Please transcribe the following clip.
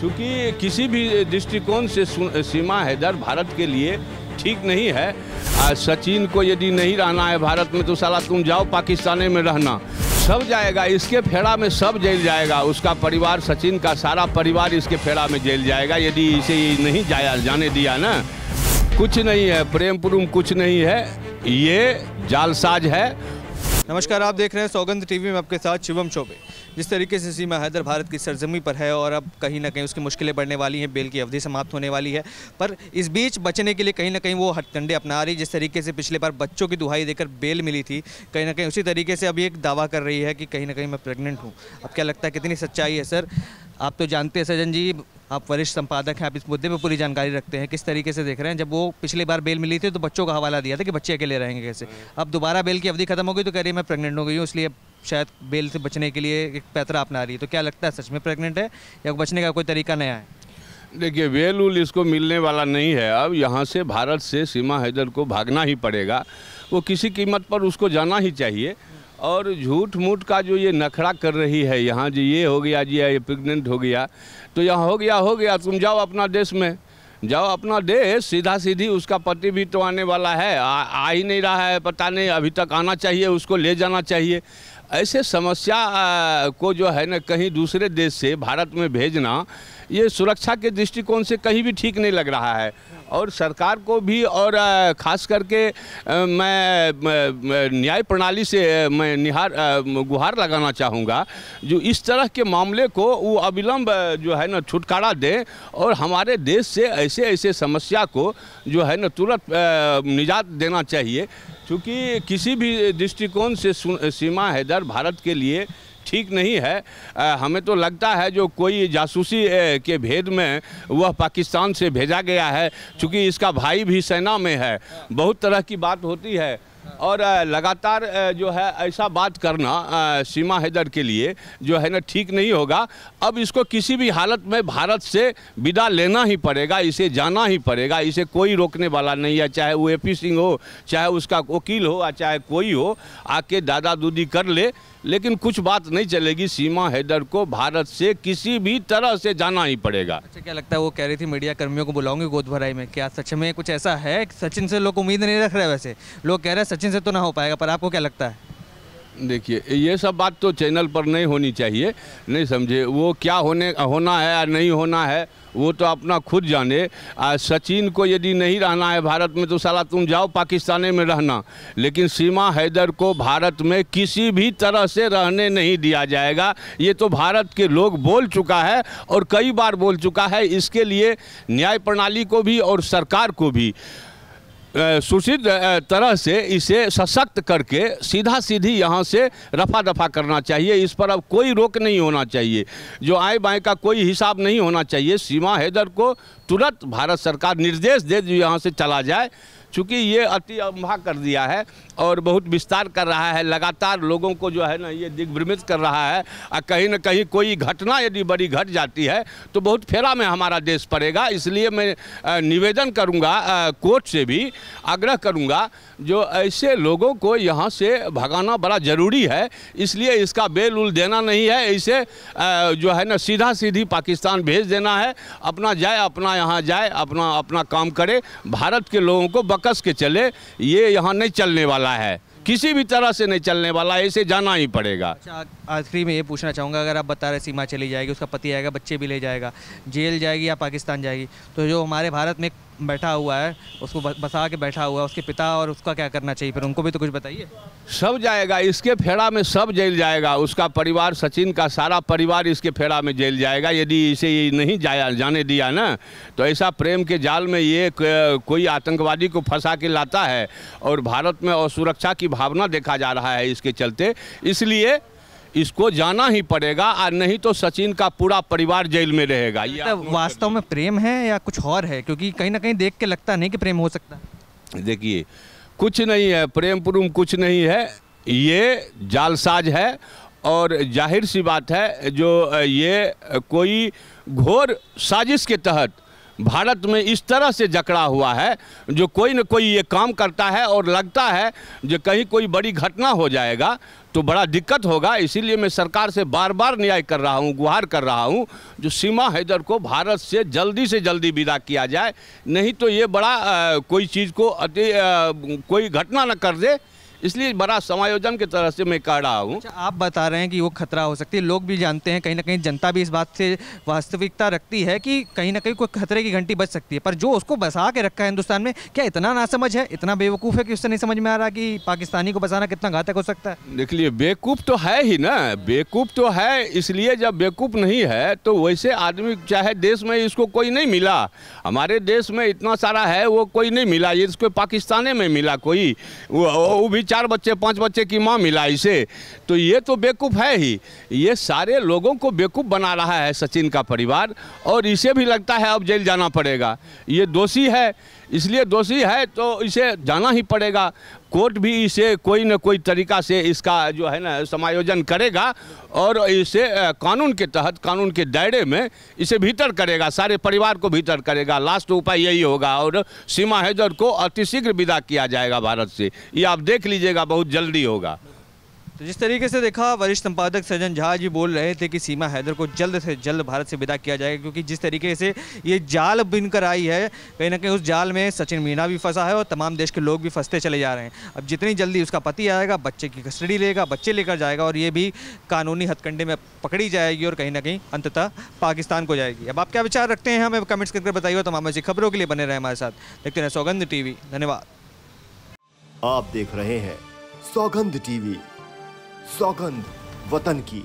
क्योंकि किसी भी दृष्टिकोण से सीमा है दर भारत के लिए ठीक नहीं है आ, सचिन को यदि नहीं रहना है भारत में तो साला तुम जाओ पाकिस्तान में रहना सब जाएगा इसके फेरा में सब जेल जाएगा उसका परिवार सचिन का सारा परिवार इसके फेरा में जेल जाएगा यदि इसे नहीं जाया जाने दिया ना कुछ नहीं है प्रेम प्रूम कुछ नहीं है ये जालसाज है नमस्कार आप देख रहे हैं सौगंध टीवी में आपके साथ शिवम चौबे जिस तरीके से सीमा हैदर भारत की सरजमी पर है और अब कहीं ना कहीं उसकी मुश्किलें बढ़ने वाली हैं बेल की अवधि समाप्त होने वाली है पर इस बीच बचने के लिए कहीं ना कहीं वो हथकंडे अपना रही जिस तरीके से पिछले बार बच्चों की दुहाई देकर बेल मिली थी कहीं ना कहीं उसी तरीके से अभी एक दावा कर रही है कि कहीं ना कहीं मैं प्रेगनेंट हूँ अब क्या लगता है कितनी सच्चाई है सर आप तो जानते हैं सज्जन जी आप वरिष्ठ संपादक हैं आप इस मुद्दे में पूरी जानकारी रखते हैं किस तरीके से देख रहे हैं जब वो पिछली बार बेल मिली थी तो बच्चों का हवाला दिया था कि बच्चे अकेले रहेंगे कैसे अब दोबारा बेल की अवधि खत्म हो गई तो कह रही है मैं प्रेगनेंट हो गई हूँ इसलिए शायद बेल से बचने के लिए एक पैतरा अपना रही है तो क्या लगता है सच में प्रेगनेंट है या बचने का कोई तरीका नया है देखिए वेल उल इसको मिलने वाला नहीं है अब यहाँ से भारत से सीमा हैदर को भागना ही पड़ेगा वो किसी कीमत पर उसको जाना ही चाहिए और झूठ मूठ का जो ये नखरा कर रही है यहाँ जो ये हो गया जी ये प्रेगनेंट हो गया तो यहाँ हो गया हो गया तुम जाओ अपना देश में जाओ अपना देश सीधा सीधी उसका पति भी तो आने वाला है आ, आ ही नहीं रहा है पता नहीं अभी तक आना चाहिए उसको ले जाना चाहिए ऐसे समस्या को जो है ना कहीं दूसरे देश से भारत में भेजना ये सुरक्षा के दृष्टिकोण से कहीं भी ठीक नहीं लग रहा है और सरकार को भी और ख़ास करके मैं न्याय प्रणाली से मैं निहार गुहार लगाना चाहूँगा जो इस तरह के मामले को वो अविलंब जो है ना छुटकारा दें और हमारे देश से ऐसे ऐसे समस्या को जो है ना तुरंत निजात देना चाहिए चूँकि किसी भी दृष्टिकोण से सीमा हैदर भारत के लिए ठीक नहीं है आ, हमें तो लगता है जो कोई जासूसी के भेद में वह पाकिस्तान से भेजा गया है चूँकि इसका भाई भी सेना में है बहुत तरह की बात होती है और लगातार जो है ऐसा बात करना सीमा हैदर के लिए जो है ना ठीक नहीं होगा अब इसको किसी भी हालत में भारत से विदा लेना ही पड़ेगा इसे जाना ही पड़ेगा इसे कोई रोकने वाला नहीं है चाहे वो ए पी सिंह हो चाहे उसका वकील हो या चाहे कोई हो आके दादा दूदी कर ले लेकिन कुछ बात नहीं चलेगी सीमा हैदर को भारत से किसी भी तरह से जाना ही पड़ेगा अच्छा क्या लगता है वो कह रही थी मीडिया कर्मियों को बुलाऊंगी गोद भराई में क्या सच में कुछ ऐसा है सचिन से लोग उम्मीद नहीं रख रहे वैसे लोग कह रहे हैं सचिन से तो ना हो पाएगा पर आपको क्या लगता है देखिए ये सब बात तो चैनल पर नहीं होनी चाहिए नहीं समझे वो क्या होने होना है या नहीं होना है वो तो अपना खुद जाने आ, सचिन को यदि नहीं रहना है भारत में तो साला तुम जाओ पाकिस्तान में रहना लेकिन सीमा हैदर को भारत में किसी भी तरह से रहने नहीं दिया जाएगा ये तो भारत के लोग बोल चुका है और कई बार बोल चुका है इसके लिए न्याय प्रणाली को भी और सरकार को भी सुशील तरह से इसे सशक्त करके सीधा सीधी यहाँ से रफा दफा करना चाहिए इस पर अब कोई रोक नहीं होना चाहिए जो आए बाएँ का कोई हिसाब नहीं होना चाहिए सीमा हैदर को तुरंत भारत सरकार निर्देश दे जो यहाँ से चला जाए चूँकि ये अति अम्भा कर दिया है और बहुत विस्तार कर रहा है लगातार लोगों को जो है ना ये दिग्भ्रमित कर रहा है और कहीं ना कहीं कोई घटना यदि बड़ी घट जाती है तो बहुत फेरा में हमारा देश पड़ेगा इसलिए मैं निवेदन करूँगा कोर्ट से भी आग्रह करूँगा जो ऐसे लोगों को यहाँ से भगाना बड़ा ज़रूरी है इसलिए इसका बेल उल देना नहीं है इसे जो है ना सीधा सीधी पाकिस्तान भेज देना है अपना जाए अपना यहाँ जाए अपना अपना काम करे भारत के लोगों को कस के चले ये यहाँ नहीं चलने वाला है किसी भी तरह से नहीं चलने वाला है इसे जाना ही पड़ेगा अच्छा आखिरी में ये पूछना चाहूँगा अगर आप बता रहे सीमा चली जाएगी उसका पति आएगा बच्चे भी ले जाएगा जेल जाएगी या पाकिस्तान जाएगी तो जो हमारे भारत में बैठा हुआ है उसको बसा के बैठा हुआ है उसके पिता और उसका क्या करना चाहिए फिर उनको भी तो कुछ बताइए सब जाएगा इसके फेड़ा में सब जेल जाएगा उसका परिवार सचिन का सारा परिवार इसके फेड़ा में जेल जाएगा यदि इसे ये नहीं जाया जाने दिया ना तो ऐसा प्रेम के जाल में ये कोई आतंकवादी को फंसा के लाता है और भारत में असुरक्षा की भावना देखा जा रहा है इसके चलते इसलिए इसको जाना ही पड़ेगा और नहीं तो सचिन का पूरा परिवार जेल में रहेगा ये मतलब वास्तव में प्रेम है या कुछ और है क्योंकि कहीं ना कहीं देख के लगता नहीं कि प्रेम हो सकता देखिए कुछ नहीं है प्रेम प्रूम कुछ नहीं है ये जालसाज है और जाहिर सी बात है जो ये कोई घोर साजिश के तहत भारत में इस तरह से जकड़ा हुआ है जो कोई न कोई ये काम करता है और लगता है जो कहीं कोई बड़ी घटना हो जाएगा तो बड़ा दिक्कत होगा इसीलिए मैं सरकार से बार बार न्याय कर रहा हूँ गुहार कर रहा हूँ जो सीमा हैदर को भारत से जल्दी से जल्दी विदा किया जाए नहीं तो ये बड़ा आ, कोई चीज़ को अति कोई घटना न कर दे इसलिए बड़ा समायोजन की तरह से मैं कह रहा हूँ अच्छा, आप बता रहे हैं कि वो खतरा हो सकती है लोग भी जानते हैं कहीं ना कहीं जनता भी इस बात से वास्तविकता रखती है कि कहीं ना कहीं कोई खतरे की घंटी बच सकती है पर जो उसको बसा के रखा है हिंदुस्तान में क्या इतना नासमझ है इतना बेवकूफ़ है कि उससे नहीं समझ में आ रहा कि पाकिस्तानी को बसाना कितना घातक हो सकता है देख लिये बेवकूफ़ तो है ही ना बेवकूफ़ तो है इसलिए जब बेवकूफ़ नहीं है तो वैसे आदमी चाहे देश में इसको कोई नहीं मिला हमारे देश में इतना सारा है वो कोई नहीं मिला इसको पाकिस्तान में मिला कोई वो भी चार बच्चे पांच बच्चे की माँ मिला इसे तो ये तो बेवकूफ़ है ही ये सारे लोगों को बेवकूफ़ बना रहा है सचिन का परिवार और इसे भी लगता है अब जेल जाना पड़ेगा ये दोषी है इसलिए दोषी है तो इसे जाना ही पड़ेगा कोर्ट भी इसे कोई न कोई तरीका से इसका जो है ना समायोजन करेगा और इसे कानून के तहत कानून के दायरे में इसे भीतर करेगा सारे परिवार को भीतर करेगा लास्ट उपाय यही होगा और सीमा हैदर को अतिशीघ्र विदा किया जाएगा भारत से ये आप देख लीजिएगा बहुत जल्दी होगा तो जिस तरीके से देखा वरिष्ठ संपादक सज्जन झा जी बोल रहे थे कि सीमा हैदर को जल्द से जल्द भारत से विदा किया जाएगा क्योंकि जिस तरीके से ये जाल बिनकर आई है कहीं ना कहीं उस जाल में सचिन मीणा भी फंसा है और तमाम देश के लोग भी फंसते चले जा रहे हैं अब जितनी जल्दी उसका पति आएगा बच्चे की कस्टडी लेगा बच्चे लेकर जाएगा और ये भी कानूनी हथकंडे में पकड़ी जाएगी और कहीं ना कहीं अंततः पाकिस्तान को जाएगी अब आप क्या विचार रखते हैं हमें कमेंट्स करके बताइए तमाम ऐसी खबरों के लिए बने रहे हमारे साथ देखते हैं सौगंध टीवी धन्यवाद आप देख रहे हैं सौगंध टीवी सौगंध वतन की